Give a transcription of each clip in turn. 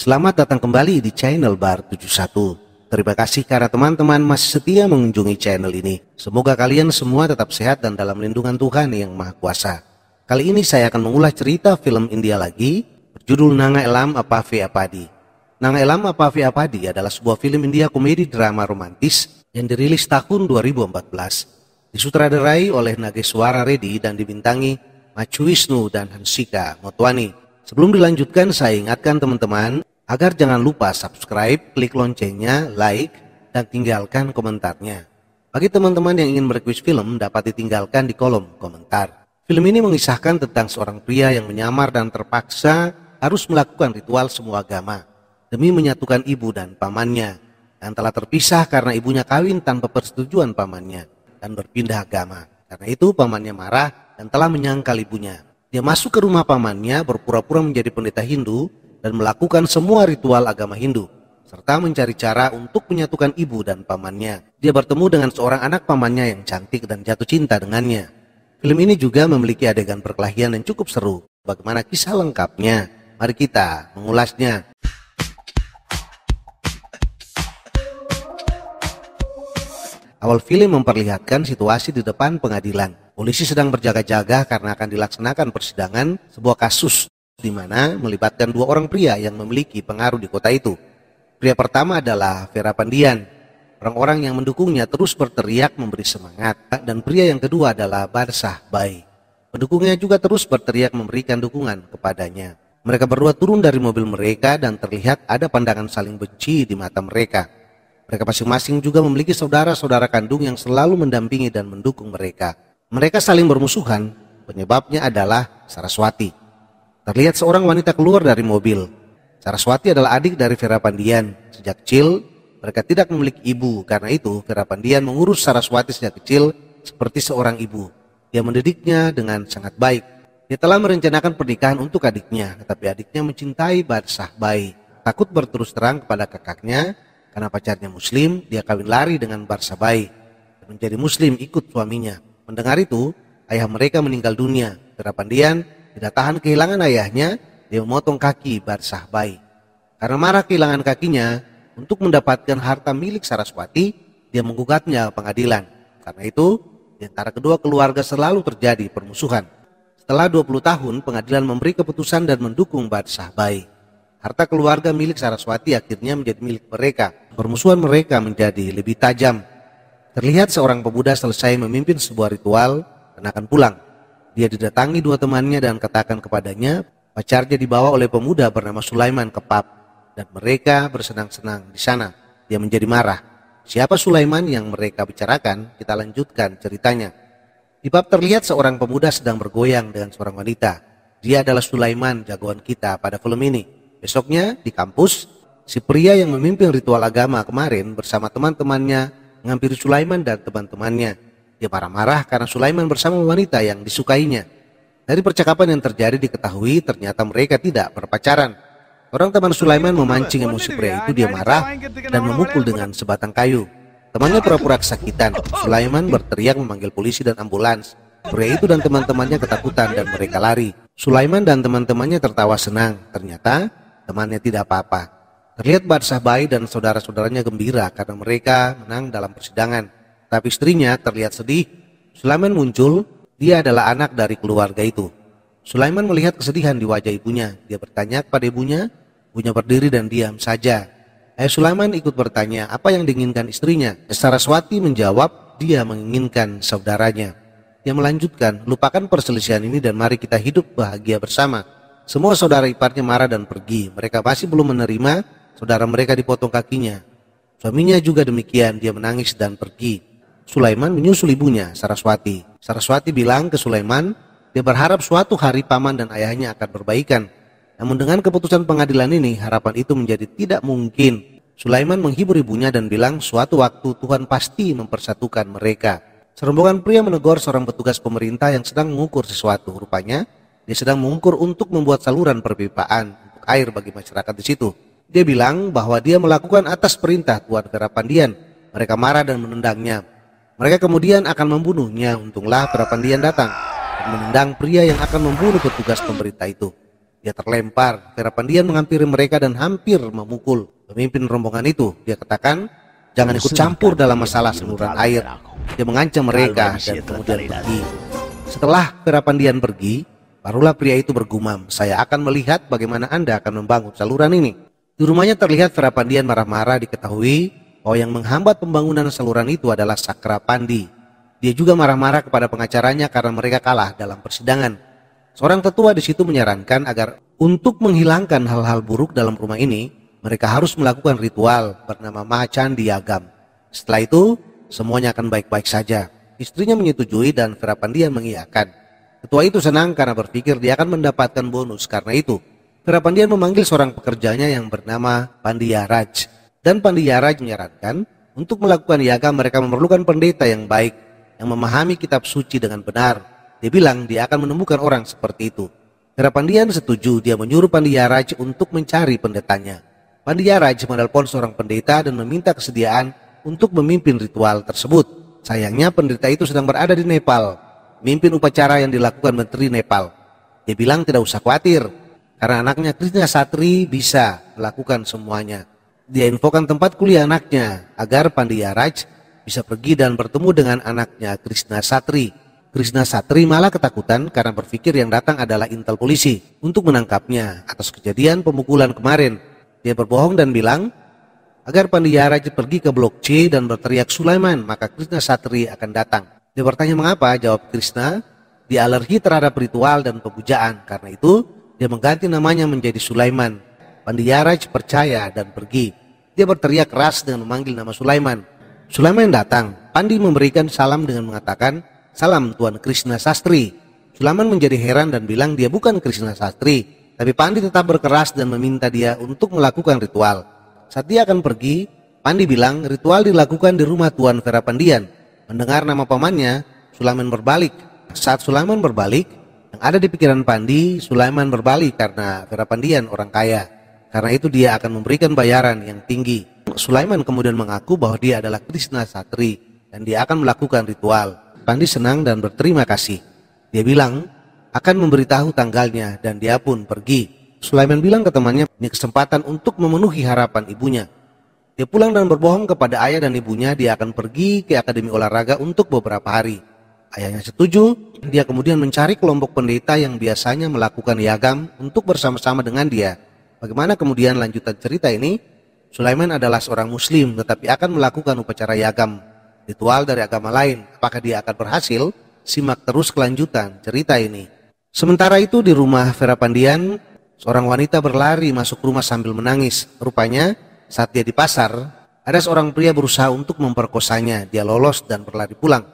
Selamat datang kembali di channel Bar 71. Terima kasih karena teman-teman masih setia mengunjungi channel ini. Semoga kalian semua tetap sehat dan dalam lindungan Tuhan yang Maha Kuasa. Kali ini saya akan mengulas cerita film India lagi berjudul Nanga Elam Apavi Apadi. Nanga Elam Apavi Apadi adalah sebuah film India komedi drama romantis yang dirilis tahun 2014. Disutradarai oleh Nageswara Reddy dan dibintangi Machu Wisnu dan Hansika Motwani. Sebelum dilanjutkan, saya ingatkan teman-teman Agar jangan lupa subscribe, klik loncengnya, like, dan tinggalkan komentarnya. Bagi teman-teman yang ingin merequest film dapat ditinggalkan di kolom komentar. Film ini mengisahkan tentang seorang pria yang menyamar dan terpaksa harus melakukan ritual semua agama demi menyatukan ibu dan pamannya yang telah terpisah karena ibunya kawin tanpa persetujuan pamannya dan berpindah agama. Karena itu pamannya marah dan telah menyangkal ibunya. Dia masuk ke rumah pamannya berpura-pura menjadi pendeta Hindu dan melakukan semua ritual agama Hindu, serta mencari cara untuk menyatukan ibu dan pamannya. Dia bertemu dengan seorang anak pamannya yang cantik dan jatuh cinta dengannya. Film ini juga memiliki adegan perkelahian yang cukup seru. Bagaimana kisah lengkapnya? Mari kita mengulasnya. Awal film memperlihatkan situasi di depan pengadilan. Polisi sedang berjaga-jaga karena akan dilaksanakan persidangan sebuah kasus di mana melibatkan dua orang pria yang memiliki pengaruh di kota itu. Pria pertama adalah Vera Pandian. Orang-orang yang mendukungnya terus berteriak memberi semangat. Dan pria yang kedua adalah Barsah Bai. Pendukungnya juga terus berteriak memberikan dukungan kepadanya. Mereka berdua turun dari mobil mereka dan terlihat ada pandangan saling benci di mata mereka. Mereka masing-masing juga memiliki saudara-saudara kandung yang selalu mendampingi dan mendukung mereka. Mereka saling bermusuhan. Penyebabnya adalah Saraswati. Terlihat seorang wanita keluar dari mobil. Saraswati adalah adik dari Vera Pandian. Sejak kecil, mereka tidak memiliki ibu. Karena itu, Vera Pandian mengurus Saraswati sejak kecil seperti seorang ibu. Dia mendidiknya dengan sangat baik. Dia telah merencanakan pernikahan untuk adiknya, tetapi adiknya mencintai Barsah Bayi. Takut berterus terang kepada kakaknya, karena pacarnya muslim, dia kawin lari dengan Barsah Bayi. Menjadi muslim ikut suaminya. Mendengar itu, ayah mereka meninggal dunia. Vera Pandian tidak tahan kehilangan ayahnya, dia memotong kaki Barsah Bayi. Karena marah kehilangan kakinya, untuk mendapatkan harta milik Saraswati, dia menggugatnya pengadilan. Karena itu, di antara kedua keluarga selalu terjadi permusuhan. Setelah 20 tahun, pengadilan memberi keputusan dan mendukung Barsah Bayi. Harta keluarga milik Saraswati akhirnya menjadi milik mereka. Permusuhan mereka menjadi lebih tajam. Terlihat seorang pemuda selesai memimpin sebuah ritual dan akan pulang dia didatangi dua temannya dan katakan kepadanya, pacarnya dibawa oleh pemuda bernama Sulaiman ke pub dan mereka bersenang-senang di sana. Dia menjadi marah. Siapa Sulaiman yang mereka bicarakan? Kita lanjutkan ceritanya. Di pub terlihat seorang pemuda sedang bergoyang dengan seorang wanita. Dia adalah Sulaiman jagoan kita pada film ini. Besoknya di kampus, si pria yang memimpin ritual agama kemarin bersama teman-temannya menghampiri Sulaiman dan teman-temannya dia marah-marah karena Sulaiman bersama wanita yang disukainya. Dari percakapan yang terjadi diketahui ternyata mereka tidak berpacaran. Orang teman Sulaiman memancing emosi pria itu dia marah dan memukul dengan sebatang kayu. Temannya pura-pura kesakitan. Sulaiman berteriak memanggil polisi dan ambulans. Pria itu dan teman-temannya ketakutan dan mereka lari. Sulaiman dan teman-temannya tertawa senang. Ternyata temannya tidak apa-apa. Terlihat Barsah Bayi dan saudara-saudaranya gembira karena mereka menang dalam persidangan tapi istrinya terlihat sedih. Sulaiman muncul, dia adalah anak dari keluarga itu. Sulaiman melihat kesedihan di wajah ibunya. Dia bertanya kepada ibunya, ibunya berdiri dan diam saja. Eh Sulaiman ikut bertanya apa yang diinginkan istrinya. Eh, Saraswati menjawab, dia menginginkan saudaranya. Dia melanjutkan, lupakan perselisihan ini dan mari kita hidup bahagia bersama. Semua saudara iparnya marah dan pergi. Mereka pasti belum menerima saudara mereka dipotong kakinya. Suaminya juga demikian, dia menangis dan pergi. Sulaiman menyusul ibunya, Saraswati. Saraswati bilang ke Sulaiman, dia berharap suatu hari paman dan ayahnya akan berbaikan. Namun dengan keputusan pengadilan ini, harapan itu menjadi tidak mungkin. Sulaiman menghibur ibunya dan bilang suatu waktu Tuhan pasti mempersatukan mereka. Serombongan pria menegur seorang petugas pemerintah yang sedang mengukur sesuatu. Rupanya, dia sedang mengukur untuk membuat saluran perpipaan untuk air bagi masyarakat di situ. Dia bilang bahwa dia melakukan atas perintah Tuan Kerapandian. Mereka marah dan menendangnya. Mereka kemudian akan membunuhnya. Untunglah Prapandian datang dan menendang pria yang akan membunuh petugas pemberita itu. Dia terlempar. Prapandian menghampiri mereka dan hampir memukul pemimpin rombongan itu. Dia katakan, jangan ikut campur dalam masalah saluran air. Dia mengancam mereka dan kemudian pergi. Setelah Prapandian pergi, barulah pria itu bergumam, saya akan melihat bagaimana Anda akan membangun saluran ini. Di rumahnya terlihat Prapandian marah-marah diketahui bahwa oh, yang menghambat pembangunan saluran itu adalah Sakra Pandi. Dia juga marah-marah kepada pengacaranya karena mereka kalah dalam persidangan. Seorang tetua di situ menyarankan agar untuk menghilangkan hal-hal buruk dalam rumah ini, mereka harus melakukan ritual bernama Diagam. Setelah itu, semuanya akan baik-baik saja. Istrinya menyetujui dan Vera Pandian mengiyakan. Ketua itu senang karena berpikir dia akan mendapatkan bonus karena itu. Vera Pandian memanggil seorang pekerjanya yang bernama Pandia Raj dan Pandiyara menyarankan untuk melakukan yaga mereka memerlukan pendeta yang baik yang memahami kitab suci dengan benar. Dia bilang dia akan menemukan orang seperti itu. Karena Pandian setuju, dia menyuruh Pandiaraj untuk mencari pendetanya. Pandiaraj menelpon seorang pendeta dan meminta kesediaan untuk memimpin ritual tersebut. Sayangnya pendeta itu sedang berada di Nepal, mimpin upacara yang dilakukan Menteri Nepal. Dia bilang tidak usah khawatir, karena anaknya Krishna Satri bisa melakukan semuanya dia infokan tempat kuliah anaknya agar Pandya Raj bisa pergi dan bertemu dengan anaknya Krishna Satri. Krishna Satri malah ketakutan karena berpikir yang datang adalah intel polisi untuk menangkapnya atas kejadian pemukulan kemarin. Dia berbohong dan bilang agar Pandya Raj pergi ke blok C dan berteriak Sulaiman maka Krishna Satri akan datang. Dia bertanya mengapa, jawab Krishna, dia alergi terhadap ritual dan pemujaan. Karena itu, dia mengganti namanya menjadi Sulaiman. Pandya Raj percaya dan pergi. Dia berteriak keras dengan memanggil nama Sulaiman. Sulaiman datang. Pandi memberikan salam dengan mengatakan, Salam Tuan Krishna Sastri. Sulaiman menjadi heran dan bilang dia bukan Krishna Sastri. Tapi Pandi tetap berkeras dan meminta dia untuk melakukan ritual. Saat dia akan pergi, Pandi bilang ritual dilakukan di rumah Tuan Vera Pandian. Mendengar nama pamannya, Sulaiman berbalik. Saat Sulaiman berbalik, yang ada di pikiran Pandi, Sulaiman berbalik karena Vera Pandian orang kaya. Karena itu dia akan memberikan bayaran yang tinggi. Sulaiman kemudian mengaku bahwa dia adalah Krishna Satri dan dia akan melakukan ritual. Pandi senang dan berterima kasih. Dia bilang akan memberitahu tanggalnya dan dia pun pergi. Sulaiman bilang ke temannya ini kesempatan untuk memenuhi harapan ibunya. Dia pulang dan berbohong kepada ayah dan ibunya dia akan pergi ke akademi olahraga untuk beberapa hari. Ayahnya setuju, dia kemudian mencari kelompok pendeta yang biasanya melakukan yagam untuk bersama-sama dengan dia. Bagaimana kemudian lanjutan cerita ini? Sulaiman adalah seorang muslim tetapi akan melakukan upacara yagam, ritual dari agama lain. Apakah dia akan berhasil? Simak terus kelanjutan cerita ini. Sementara itu di rumah Vera Pandian, seorang wanita berlari masuk rumah sambil menangis. Rupanya saat dia di pasar, ada seorang pria berusaha untuk memperkosanya. Dia lolos dan berlari pulang.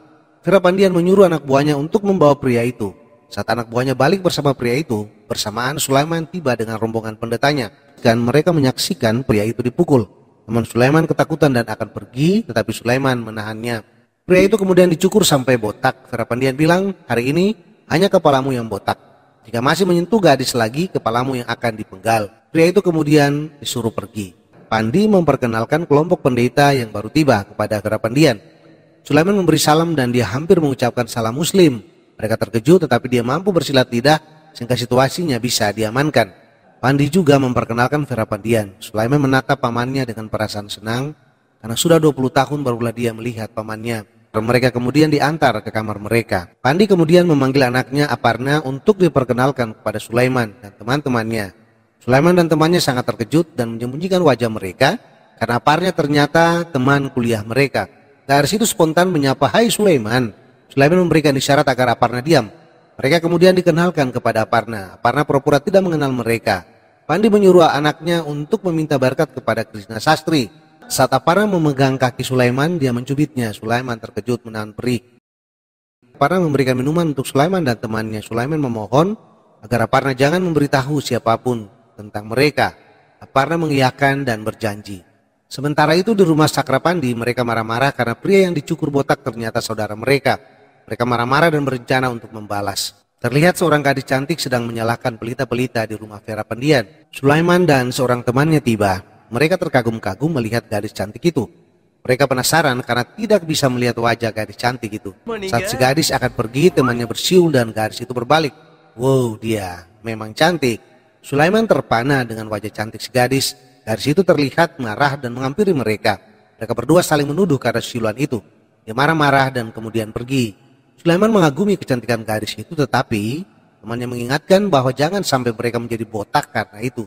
Vera Pandian menyuruh anak buahnya untuk membawa pria itu. Saat anak buahnya balik bersama pria itu, bersamaan Sulaiman tiba dengan rombongan pendetanya dan mereka menyaksikan pria itu dipukul. Namun Sulaiman ketakutan dan akan pergi, tetapi Sulaiman menahannya. Pria itu kemudian dicukur sampai botak. Vera Pandian bilang, hari ini hanya kepalamu yang botak. Jika masih menyentuh gadis lagi, kepalamu yang akan dipenggal. Pria itu kemudian disuruh pergi. Pandi memperkenalkan kelompok pendeta yang baru tiba kepada Vera Pandian. Sulaiman memberi salam dan dia hampir mengucapkan salam muslim. Mereka terkejut tetapi dia mampu bersilat lidah sehingga situasinya bisa diamankan. Pandi juga memperkenalkan Vera Pandian. Sulaiman menatap pamannya dengan perasaan senang karena sudah 20 tahun barulah dia melihat pamannya. Mereka kemudian diantar ke kamar mereka. Pandi kemudian memanggil anaknya Aparna untuk diperkenalkan kepada Sulaiman dan teman-temannya. Sulaiman dan temannya sangat terkejut dan menyembunyikan wajah mereka karena Aparna ternyata teman kuliah mereka. Dari situ spontan menyapa, Hai Sulaiman. Sulaiman memberikan isyarat agar Aparna diam. Mereka kemudian dikenalkan kepada Aparna. Aparna pura-pura tidak mengenal mereka. Pandi menyuruh anaknya untuk meminta berkat kepada Krishna Sastri. Saat Aparna memegang kaki Sulaiman, dia mencubitnya. Sulaiman terkejut menahan perih. Aparna memberikan minuman untuk Sulaiman dan temannya. Sulaiman memohon agar Aparna jangan memberitahu siapapun tentang mereka. Aparna mengiyakan dan berjanji. Sementara itu di rumah Sakrapandi mereka marah-marah karena pria yang dicukur botak ternyata saudara mereka. Mereka marah-marah dan berencana untuk membalas. Terlihat seorang gadis cantik sedang menyalahkan pelita-pelita di rumah Vera Pendian. Sulaiman dan seorang temannya tiba. Mereka terkagum-kagum melihat gadis cantik itu. Mereka penasaran karena tidak bisa melihat wajah gadis cantik itu. Saat si gadis akan pergi, temannya bersiul dan gadis itu berbalik. Wow, dia memang cantik. Sulaiman terpana dengan wajah cantik si gadis. Gadis itu terlihat marah dan menghampiri mereka. Mereka berdua saling menuduh karena siluan itu. Dia marah-marah dan kemudian pergi. Sulaiman mengagumi kecantikan gadis itu tetapi temannya mengingatkan bahwa jangan sampai mereka menjadi botak karena itu.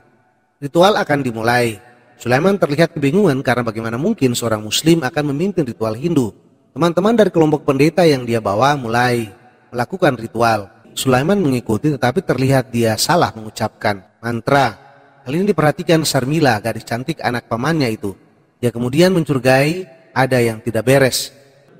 Ritual akan dimulai. Sulaiman terlihat kebingungan karena bagaimana mungkin seorang muslim akan memimpin ritual Hindu. Teman-teman dari kelompok pendeta yang dia bawa mulai melakukan ritual. Sulaiman mengikuti tetapi terlihat dia salah mengucapkan mantra. Hal ini diperhatikan Sarmila, gadis cantik anak pamannya itu. Dia kemudian mencurigai ada yang tidak beres.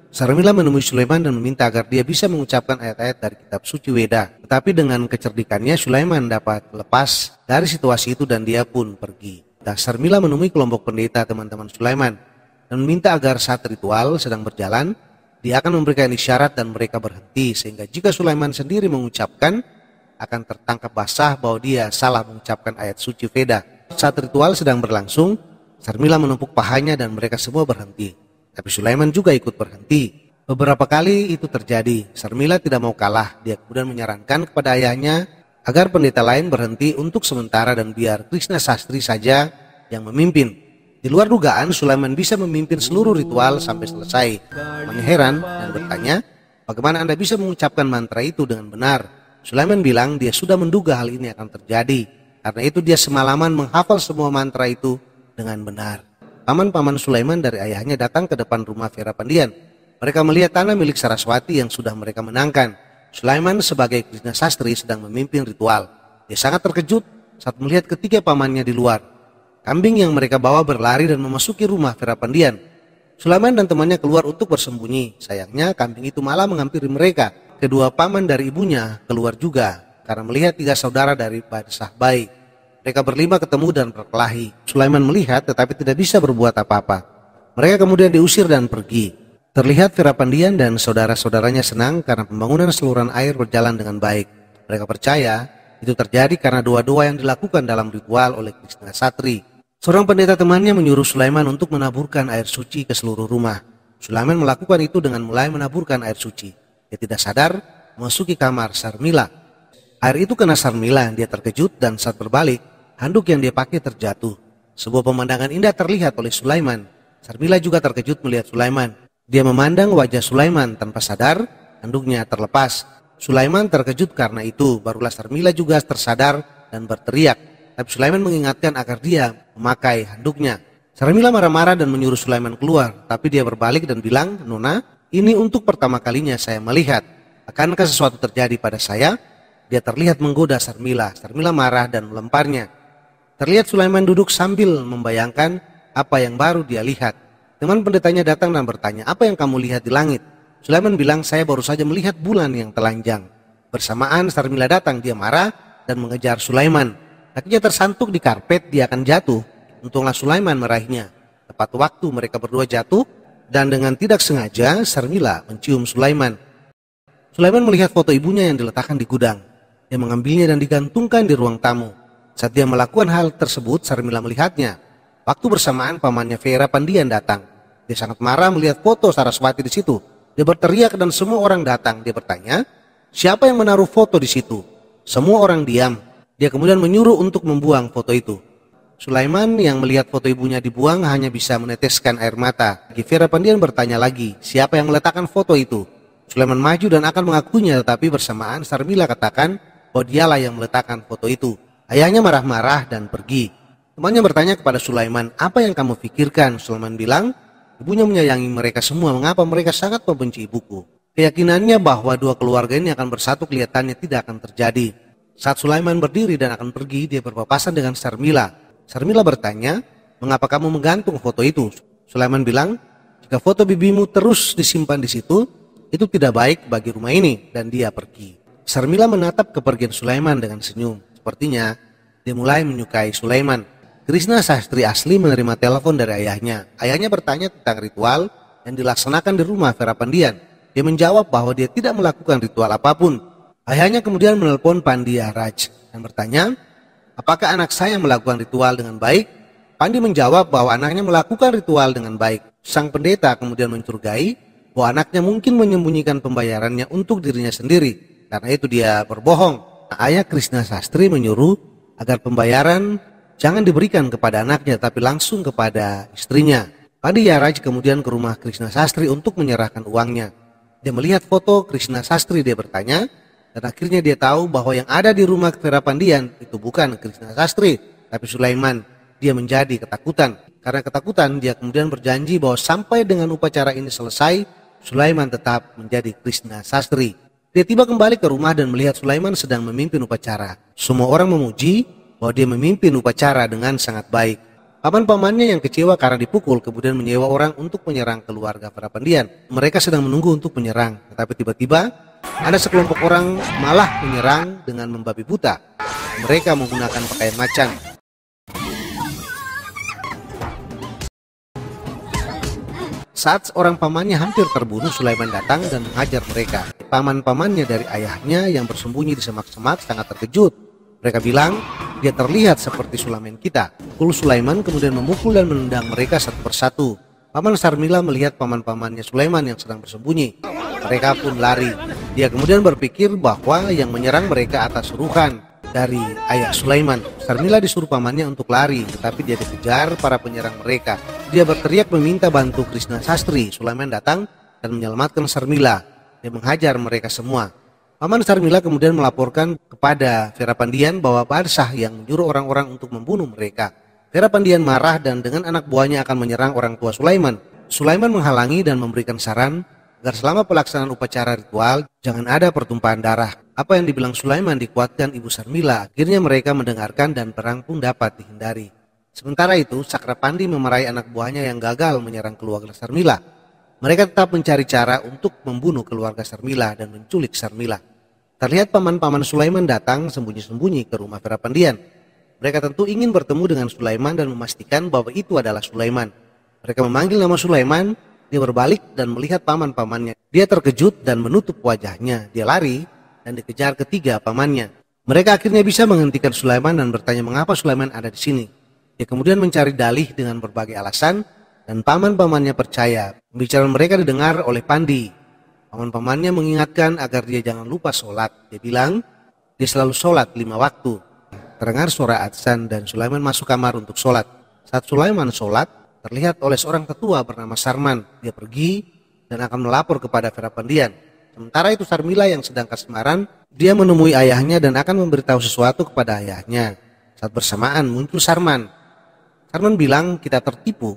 Sarmila menemui Sulaiman dan meminta agar dia bisa mengucapkan ayat-ayat dari kitab suci Weda. Tetapi dengan kecerdikannya Sulaiman dapat lepas dari situasi itu dan dia pun pergi. Nah, Sarmila menemui kelompok pendeta teman-teman Sulaiman dan meminta agar saat ritual sedang berjalan, dia akan memberikan isyarat dan mereka berhenti sehingga jika Sulaiman sendiri mengucapkan akan tertangkap basah bahwa dia salah mengucapkan ayat suci Veda. Saat ritual sedang berlangsung, Sarmila menumpuk pahanya dan mereka semua berhenti. Tapi Sulaiman juga ikut berhenti. Beberapa kali itu terjadi. Sarmila tidak mau kalah. Dia kemudian menyarankan kepada ayahnya agar pendeta lain berhenti untuk sementara dan biar Krishna Sastri saja yang memimpin. Di luar dugaan, Sulaiman bisa memimpin seluruh ritual sampai selesai. Mengheran dan bertanya, bagaimana Anda bisa mengucapkan mantra itu dengan benar? Sulaiman bilang dia sudah menduga hal ini akan terjadi. Karena itu dia semalaman menghafal semua mantra itu dengan benar. Paman paman Sulaiman dari ayahnya datang ke depan rumah Vera Pandian. Mereka melihat tanah milik Saraswati yang sudah mereka menangkan. Sulaiman sebagai Krishna Sastri sedang memimpin ritual. Dia sangat terkejut saat melihat ketiga pamannya di luar. Kambing yang mereka bawa berlari dan memasuki rumah Vera Pandian. Sulaiman dan temannya keluar untuk bersembunyi. Sayangnya kambing itu malah menghampiri mereka. Kedua paman dari ibunya keluar juga karena melihat tiga saudara dari Badsah Baik. Mereka berlima ketemu dan berkelahi. Sulaiman melihat tetapi tidak bisa berbuat apa-apa. Mereka kemudian diusir dan pergi. Terlihat Fira Pandian dan saudara-saudaranya senang karena pembangunan seluruh air berjalan dengan baik. Mereka percaya itu terjadi karena doa-doa yang dilakukan dalam ritual oleh Krishna Satri. Seorang pendeta temannya menyuruh Sulaiman untuk menaburkan air suci ke seluruh rumah. Sulaiman melakukan itu dengan mulai menaburkan air suci. Dia tidak sadar, memasuki kamar Sarmila, Air itu kena Sarmila, dia terkejut dan saat berbalik, handuk yang dia pakai terjatuh. Sebuah pemandangan indah terlihat oleh Sulaiman. Sarmila juga terkejut melihat Sulaiman. Dia memandang wajah Sulaiman tanpa sadar, handuknya terlepas. Sulaiman terkejut karena itu, barulah Sarmila juga tersadar dan berteriak. Tapi Sulaiman mengingatkan agar dia memakai handuknya. Sarmila marah-marah dan menyuruh Sulaiman keluar, tapi dia berbalik dan bilang, Nona, ini untuk pertama kalinya saya melihat. Akankah sesuatu terjadi pada saya? Dia terlihat menggoda Sarmila. Sarmila marah dan melemparnya. Terlihat Sulaiman duduk sambil membayangkan apa yang baru dia lihat. Teman pendetanya datang dan bertanya, apa yang kamu lihat di langit? Sulaiman bilang, saya baru saja melihat bulan yang telanjang. Bersamaan Sarmila datang, dia marah dan mengejar Sulaiman. Kakinya tersantuk di karpet, dia akan jatuh. Untunglah Sulaiman meraihnya. Tepat waktu mereka berdua jatuh dan dengan tidak sengaja Sarmila mencium Sulaiman. Sulaiman melihat foto ibunya yang diletakkan di gudang. Dia mengambilnya dan digantungkan di ruang tamu. Saat dia melakukan hal tersebut, Sarmila melihatnya. Waktu bersamaan, pamannya Vera Pandian datang. Dia sangat marah melihat foto Saraswati di situ. Dia berteriak dan semua orang datang. Dia bertanya, siapa yang menaruh foto di situ? Semua orang diam. Dia kemudian menyuruh untuk membuang foto itu. Sulaiman yang melihat foto ibunya dibuang hanya bisa meneteskan air mata. Vera Pandian bertanya lagi, siapa yang meletakkan foto itu? Sulaiman maju dan akan mengakuinya tetapi bersamaan Sarmila katakan, bahwa oh, dialah yang meletakkan foto itu. Ayahnya marah-marah dan pergi. Temannya bertanya kepada Sulaiman, apa yang kamu pikirkan? Sulaiman bilang, ibunya menyayangi mereka semua, mengapa mereka sangat membenci ibuku? Keyakinannya bahwa dua keluarga ini akan bersatu kelihatannya tidak akan terjadi. Saat Sulaiman berdiri dan akan pergi, dia berpapasan dengan Sarmila. Sarmila bertanya, mengapa kamu menggantung foto itu? Sulaiman bilang, jika foto bibimu terus disimpan di situ, itu tidak baik bagi rumah ini. Dan dia pergi. Sarmila menatap kepergian Sulaiman dengan senyum. Sepertinya, dia mulai menyukai Sulaiman. Krishna Sastri asli menerima telepon dari ayahnya. Ayahnya bertanya tentang ritual yang dilaksanakan di rumah Vera Pandian. Dia menjawab bahwa dia tidak melakukan ritual apapun. Ayahnya kemudian menelpon Pandia Raj dan bertanya, apakah anak saya melakukan ritual dengan baik? Pandi menjawab bahwa anaknya melakukan ritual dengan baik. Sang pendeta kemudian mencurigai bahwa anaknya mungkin menyembunyikan pembayarannya untuk dirinya sendiri. Karena itu dia berbohong. ayah Krishna Sastri menyuruh agar pembayaran jangan diberikan kepada anaknya tapi langsung kepada istrinya. Padi Yaraj kemudian ke rumah Krishna Sastri untuk menyerahkan uangnya. Dia melihat foto Krishna Sastri, dia bertanya, dan akhirnya dia tahu bahwa yang ada di rumah Vera Pandian itu bukan Krishna Sastri, tapi Sulaiman. Dia menjadi ketakutan. Karena ketakutan, dia kemudian berjanji bahwa sampai dengan upacara ini selesai, Sulaiman tetap menjadi Krishna Sastri. Dia tiba kembali ke rumah dan melihat Sulaiman sedang memimpin upacara. Semua orang memuji bahwa dia memimpin upacara dengan sangat baik. Paman pamannya yang kecewa karena dipukul kemudian menyewa orang untuk menyerang keluarga para pendian. Mereka sedang menunggu untuk menyerang, tetapi tiba-tiba ada sekelompok orang malah menyerang dengan membabi buta. Mereka menggunakan pakaian macan Saat seorang pamannya hampir terbunuh, Sulaiman datang dan menghajar mereka. Paman-pamannya dari ayahnya yang bersembunyi di semak-semak sangat terkejut. Mereka bilang, dia terlihat seperti Sulaiman kita. Kul Sulaiman kemudian memukul dan menendang mereka satu persatu. Paman Sarmila melihat paman-pamannya Sulaiman yang sedang bersembunyi. Mereka pun lari. Dia kemudian berpikir bahwa yang menyerang mereka atas suruhan dari ayah Sulaiman. Sarmila disuruh pamannya untuk lari, tetapi dia dikejar para penyerang mereka. Dia berteriak meminta bantu Krishna Sastri. Sulaiman datang dan menyelamatkan Sarmila. Dia menghajar mereka semua. Paman Sarmila kemudian melaporkan kepada Vera Pandian bahwa Barsah yang menyuruh orang-orang untuk membunuh mereka. Vera Pandian marah dan dengan anak buahnya akan menyerang orang tua Sulaiman. Sulaiman menghalangi dan memberikan saran agar selama pelaksanaan upacara ritual jangan ada pertumpahan darah. Apa yang dibilang Sulaiman dikuatkan Ibu Sarmila, akhirnya mereka mendengarkan dan perang pun dapat dihindari. Sementara itu, Sakrapandi memerai anak buahnya yang gagal menyerang keluarga Sarmila. Mereka tetap mencari cara untuk membunuh keluarga Sarmila dan menculik Sarmila. Terlihat paman-paman Sulaiman datang sembunyi-sembunyi ke rumah Vera Pandian. Mereka tentu ingin bertemu dengan Sulaiman dan memastikan bahwa itu adalah Sulaiman. Mereka memanggil nama Sulaiman, dia berbalik dan melihat paman-pamannya. Dia terkejut dan menutup wajahnya. Dia lari dan dikejar ketiga pamannya. Mereka akhirnya bisa menghentikan Sulaiman dan bertanya mengapa Sulaiman ada di sini. Dia ya, kemudian mencari dalih dengan berbagai alasan dan paman-pamannya percaya. Pembicaraan mereka didengar oleh Pandi. Paman-pamannya mengingatkan agar dia jangan lupa sholat. Dia bilang, dia selalu sholat lima waktu. Terdengar suara adzan dan Sulaiman masuk kamar untuk sholat. Saat Sulaiman sholat, terlihat oleh seorang tetua bernama Sarman. Dia pergi dan akan melapor kepada Vera Pandian. Sementara itu Sarmila yang sedang kasmaran, dia menemui ayahnya dan akan memberitahu sesuatu kepada ayahnya. Saat bersamaan muncul Sarman Karnan bilang kita tertipu.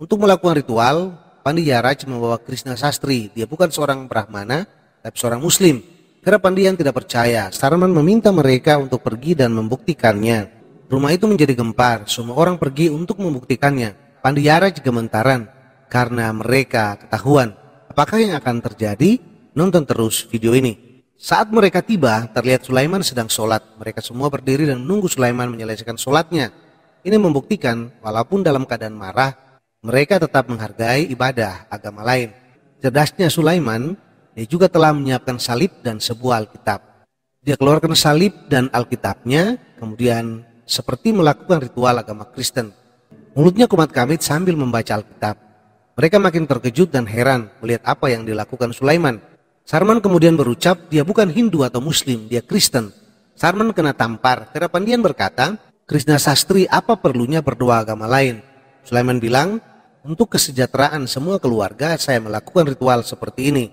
Untuk melakukan ritual, Pandi Yaraj membawa Krishna Sastri. Dia bukan seorang Brahmana, tapi seorang Muslim. Karena yang tidak percaya, Sarman meminta mereka untuk pergi dan membuktikannya. Rumah itu menjadi gempar, semua orang pergi untuk membuktikannya. Pandi Yaraj gementaran karena mereka ketahuan. Apakah yang akan terjadi? Nonton terus video ini. Saat mereka tiba, terlihat Sulaiman sedang sholat. Mereka semua berdiri dan menunggu Sulaiman menyelesaikan sholatnya. Ini membuktikan walaupun dalam keadaan marah, mereka tetap menghargai ibadah agama lain. Cerdasnya Sulaiman, dia juga telah menyiapkan salib dan sebuah Alkitab. Dia keluarkan salib dan Alkitabnya, kemudian seperti melakukan ritual agama Kristen. Mulutnya kumat kamit sambil membaca Alkitab. Mereka makin terkejut dan heran melihat apa yang dilakukan Sulaiman. Sarman kemudian berucap, dia bukan Hindu atau Muslim, dia Kristen. Sarman kena tampar. Terapandian berkata, Krishna Sastri apa perlunya berdoa agama lain? Sulaiman bilang, untuk kesejahteraan semua keluarga saya melakukan ritual seperti ini.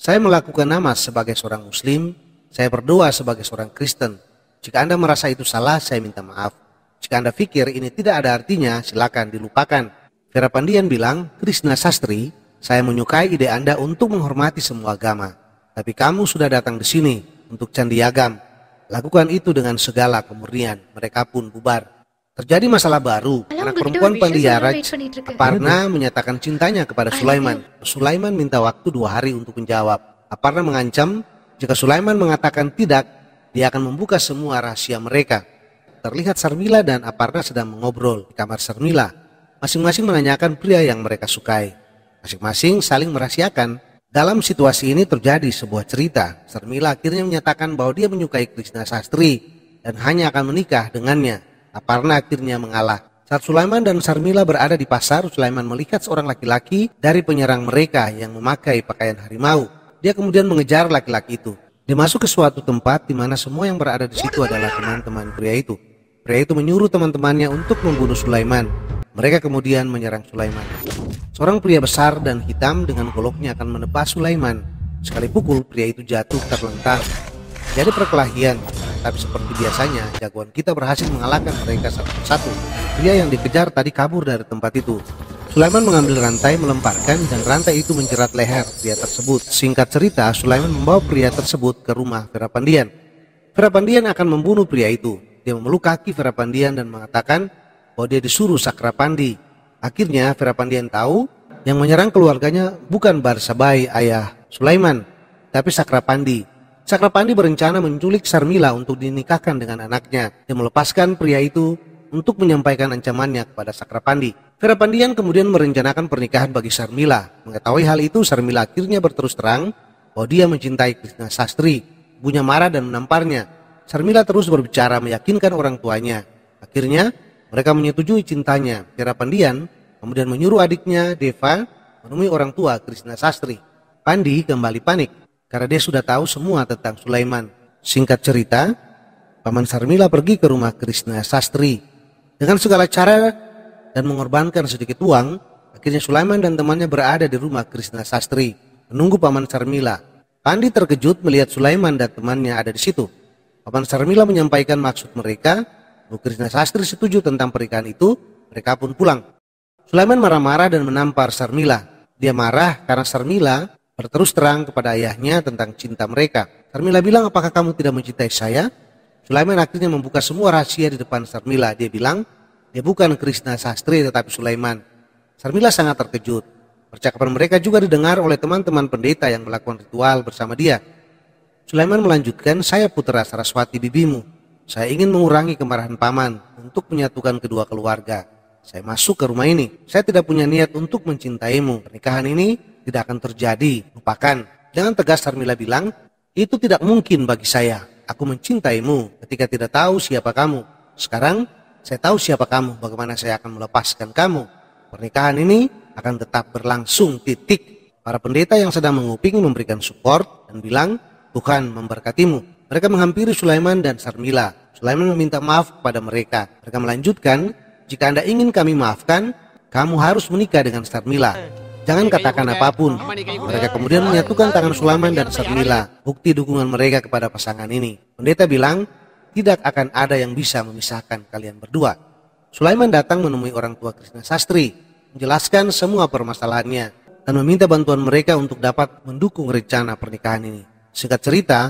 Saya melakukan nama sebagai seorang muslim, saya berdoa sebagai seorang Kristen. Jika Anda merasa itu salah, saya minta maaf. Jika Anda pikir ini tidak ada artinya, silakan dilupakan. Vera Pandian bilang, Krishna Sastri, saya menyukai ide Anda untuk menghormati semua agama. Tapi kamu sudah datang di sini untuk candi agam. Lakukan itu dengan segala kemurnian. Mereka pun bubar. Terjadi masalah baru anak perempuan pelihara Aparna menyatakan cintanya kepada Sulaiman. Sulaiman minta waktu dua hari untuk menjawab. Aparna mengancam jika Sulaiman mengatakan tidak, dia akan membuka semua rahasia mereka. Terlihat Sarmila dan Aparna sedang mengobrol di kamar Sarmila. Masing-masing menanyakan pria yang mereka sukai. Masing-masing saling merahasiakan dalam situasi ini terjadi sebuah cerita. Sarmila akhirnya menyatakan bahwa dia menyukai Krishna Sastri dan hanya akan menikah dengannya. Aparna akhirnya mengalah. Saat Sulaiman dan Sarmila berada di pasar, Sulaiman melihat seorang laki-laki dari penyerang mereka yang memakai pakaian harimau. Dia kemudian mengejar laki-laki itu. Dia masuk ke suatu tempat di mana semua yang berada di situ adalah teman-teman pria itu. Pria itu menyuruh teman-temannya untuk membunuh Sulaiman. Mereka kemudian menyerang Sulaiman. Seorang pria besar dan hitam dengan goloknya akan menepas Sulaiman. Sekali pukul, pria itu jatuh terlentang. Jadi perkelahian, tapi seperti biasanya, jagoan kita berhasil mengalahkan mereka satu persatu. Pria yang dikejar tadi kabur dari tempat itu. Sulaiman mengambil rantai, melemparkan, dan rantai itu menjerat leher pria tersebut. Singkat cerita, Sulaiman membawa pria tersebut ke rumah Vera Pandian. Vera Pandian akan membunuh pria itu. Dia memeluk kaki Vera Pandian dan mengatakan bahwa oh, dia disuruh Sakra Pandi Akhirnya Vera Pandian tahu yang menyerang keluarganya bukan Barsabai ayah Sulaiman, tapi Sakra Pandi. Sakra Pandi berencana menculik Sarmila untuk dinikahkan dengan anaknya dan melepaskan pria itu untuk menyampaikan ancamannya kepada Sakra Pandi. Vera Pandian kemudian merencanakan pernikahan bagi Sarmila. Mengetahui hal itu, Sarmila akhirnya berterus terang bahwa dia mencintai Krishna Sastri. Bunya marah dan menamparnya. Sarmila terus berbicara meyakinkan orang tuanya. Akhirnya, mereka menyetujui cintanya Tiara Pandian, kemudian menyuruh adiknya Deva menemui orang tua Krishna Sastri. Pandi kembali panik karena dia sudah tahu semua tentang Sulaiman. Singkat cerita, Paman Sarmila pergi ke rumah Krishna Sastri. Dengan segala cara dan mengorbankan sedikit uang, akhirnya Sulaiman dan temannya berada di rumah Krishna Sastri, menunggu Paman Sarmila. Pandi terkejut melihat Sulaiman dan temannya ada di situ. Paman Sarmila menyampaikan maksud mereka Krisna Sastri setuju tentang pernikahan itu, mereka pun pulang. Sulaiman marah-marah dan menampar Sarmila. Dia marah karena Sarmila berterus terang kepada ayahnya tentang cinta mereka. Sarmila bilang, apakah kamu tidak mencintai saya? Sulaiman akhirnya membuka semua rahasia di depan Sarmila. Dia bilang, dia bukan Krishna Sastri tetapi Sulaiman. Sarmila sangat terkejut. Percakapan mereka juga didengar oleh teman-teman pendeta yang melakukan ritual bersama dia. Sulaiman melanjutkan, saya putra Saraswati bibimu. Saya ingin mengurangi kemarahan paman untuk menyatukan kedua keluarga. Saya masuk ke rumah ini. Saya tidak punya niat untuk mencintaimu. Pernikahan ini tidak akan terjadi. Lupakan. Dengan tegas Sarmila bilang, itu tidak mungkin bagi saya. Aku mencintaimu ketika tidak tahu siapa kamu. Sekarang saya tahu siapa kamu, bagaimana saya akan melepaskan kamu. Pernikahan ini akan tetap berlangsung titik. Para pendeta yang sedang menguping memberikan support dan bilang, Tuhan memberkatimu. Mereka menghampiri Sulaiman dan Sarmila. Sulaiman meminta maaf kepada mereka. Mereka melanjutkan, jika Anda ingin kami maafkan, kamu harus menikah dengan Sarmila. Jangan katakan apapun. Mereka kemudian menyatukan tangan Sulaiman dan Sarmila, bukti dukungan mereka kepada pasangan ini. Pendeta bilang, tidak akan ada yang bisa memisahkan kalian berdua. Sulaiman datang menemui orang tua Krishna Sastri, menjelaskan semua permasalahannya, dan meminta bantuan mereka untuk dapat mendukung rencana pernikahan ini. Singkat cerita,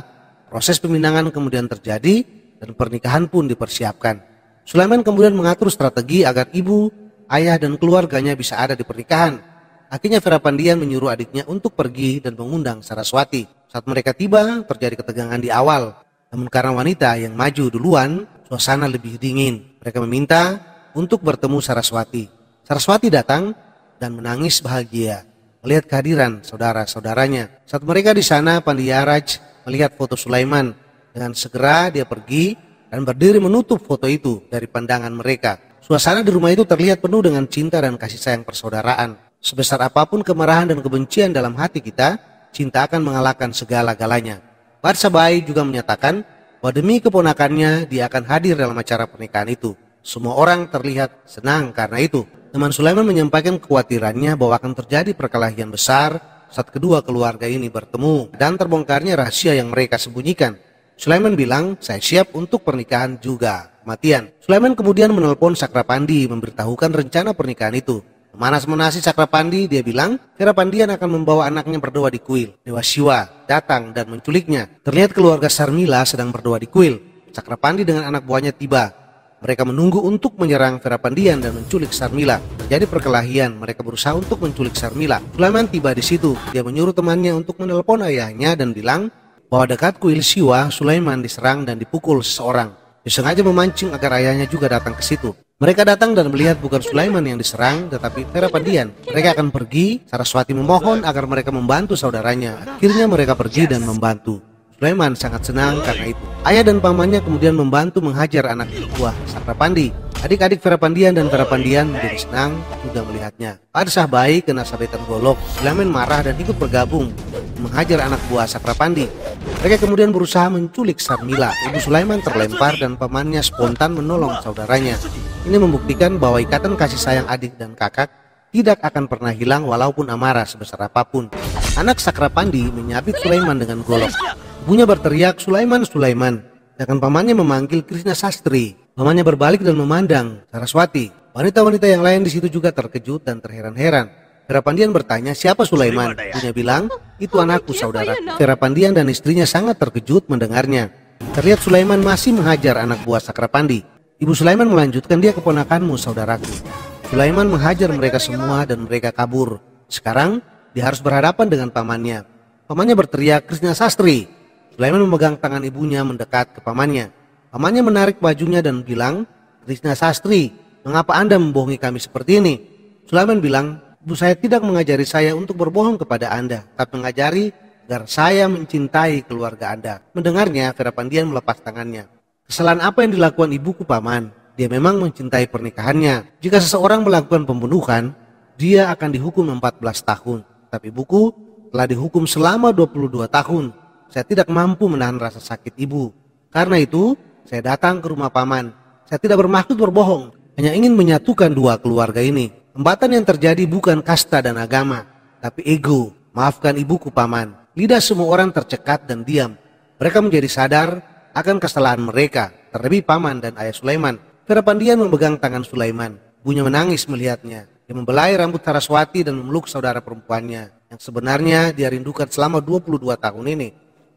Proses peminangan kemudian terjadi dan pernikahan pun dipersiapkan. Sulaiman kemudian mengatur strategi agar ibu, ayah, dan keluarganya bisa ada di pernikahan. Akhirnya Vera Pandian menyuruh adiknya untuk pergi dan mengundang Saraswati. Saat mereka tiba, terjadi ketegangan di awal. Namun karena wanita yang maju duluan, suasana lebih dingin. Mereka meminta untuk bertemu Saraswati. Saraswati datang dan menangis bahagia melihat kehadiran saudara-saudaranya. Saat mereka di sana, Pandiaraj melihat foto Sulaiman. Dengan segera dia pergi dan berdiri menutup foto itu dari pandangan mereka. Suasana di rumah itu terlihat penuh dengan cinta dan kasih sayang persaudaraan. Sebesar apapun kemarahan dan kebencian dalam hati kita, cinta akan mengalahkan segala-galanya. Barsabai juga menyatakan bahwa demi keponakannya dia akan hadir dalam acara pernikahan itu. Semua orang terlihat senang karena itu. Teman Sulaiman menyampaikan kekhawatirannya bahwa akan terjadi perkelahian besar saat kedua keluarga ini bertemu dan terbongkarnya rahasia yang mereka sembunyikan. Sulaiman bilang, saya siap untuk pernikahan juga. Kematian. Sulaiman kemudian menelpon Sakrapandi memberitahukan rencana pernikahan itu. Manas menasi Sakrapandi, dia bilang, Sakrapandian akan membawa anaknya berdoa di kuil. Dewa Siwa datang dan menculiknya. Terlihat keluarga Sarmila sedang berdoa di kuil. Sakrapandi dengan anak buahnya tiba. Mereka menunggu untuk menyerang Vera Pandian dan menculik Sarmila. Terjadi perkelahian, mereka berusaha untuk menculik Sarmila. Sulaiman tiba di situ. Dia menyuruh temannya untuk menelpon ayahnya dan bilang bahwa dekat kuil Siwa, Sulaiman diserang dan dipukul seseorang. Disengaja memancing agar ayahnya juga datang ke situ. Mereka datang dan melihat bukan Sulaiman yang diserang, tetapi Vera Pandian. Mereka akan pergi, Saraswati memohon agar mereka membantu saudaranya. Akhirnya mereka pergi dan membantu. Preman sangat senang karena itu. Ayah dan pamannya kemudian membantu menghajar anak buah Sakra Pandi. Adik-adik Vera Pandian dan Vera Pandian menjadi senang sudah melihatnya. Para sahabat kena sabetan golok, Ilamen marah dan ikut bergabung menghajar anak buah Sakra Pandi. Mereka kemudian berusaha menculik Sarmila. Ibu Sulaiman terlempar dan pamannya spontan menolong saudaranya. Ini membuktikan bahwa ikatan kasih sayang adik dan kakak tidak akan pernah hilang walaupun amarah sebesar apapun. Anak Sakra Pandi menyabit Sulaiman dengan golok. Ibunya berteriak, Sulaiman, Sulaiman. Sedangkan pamannya memanggil Krishna Sastri. Pamannya berbalik dan memandang Saraswati. Wanita-wanita yang lain di situ juga terkejut dan terheran-heran. Vera Pandian bertanya, siapa Sulaiman? Ibunya bilang, itu oh, anakku saudara. Vera ya, Pandian dan istrinya sangat terkejut mendengarnya. Terlihat Sulaiman masih menghajar anak buah Sakrapandi. Ibu Sulaiman melanjutkan, dia keponakanmu saudaraku. Sulaiman menghajar mereka semua dan mereka kabur. Sekarang, dia harus berhadapan dengan pamannya. Pamannya berteriak, Krishna Sastri, Sulaiman memegang tangan ibunya mendekat ke pamannya. Pamannya menarik bajunya dan bilang, Krishna Sastri, mengapa Anda membohongi kami seperti ini? Sulaiman bilang, Ibu saya tidak mengajari saya untuk berbohong kepada Anda, tapi mengajari agar saya mencintai keluarga Anda. Mendengarnya, Vera Pandian melepas tangannya. Kesalahan apa yang dilakukan ibuku paman? Dia memang mencintai pernikahannya. Jika seseorang melakukan pembunuhan, dia akan dihukum 14 tahun. Tapi buku telah dihukum selama 22 tahun saya tidak mampu menahan rasa sakit ibu. Karena itu, saya datang ke rumah paman. Saya tidak bermaksud berbohong, hanya ingin menyatukan dua keluarga ini. Hambatan yang terjadi bukan kasta dan agama, tapi ego. Maafkan ibuku paman. Lidah semua orang tercekat dan diam. Mereka menjadi sadar akan kesalahan mereka, terlebih paman dan ayah Sulaiman. Vera Pandian memegang tangan Sulaiman. Bunya menangis melihatnya. Dia membelai rambut Saraswati dan memeluk saudara perempuannya. Yang sebenarnya dia rindukan selama 22 tahun ini.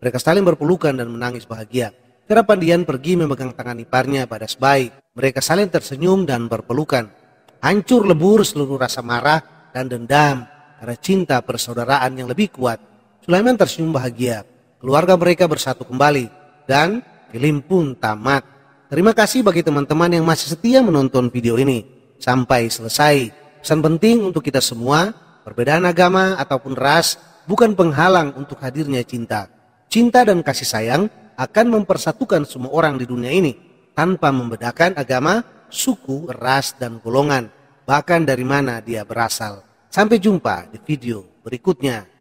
Mereka saling berpelukan dan menangis bahagia. Tera pergi memegang tangan iparnya pada sebaik. Mereka saling tersenyum dan berpelukan. Hancur lebur seluruh rasa marah dan dendam karena cinta persaudaraan yang lebih kuat. Sulaiman tersenyum bahagia. Keluarga mereka bersatu kembali dan film pun tamat. Terima kasih bagi teman-teman yang masih setia menonton video ini. Sampai selesai. Pesan penting untuk kita semua, perbedaan agama ataupun ras bukan penghalang untuk hadirnya cinta cinta dan kasih sayang akan mempersatukan semua orang di dunia ini tanpa membedakan agama, suku, ras, dan golongan, bahkan dari mana dia berasal. Sampai jumpa di video berikutnya.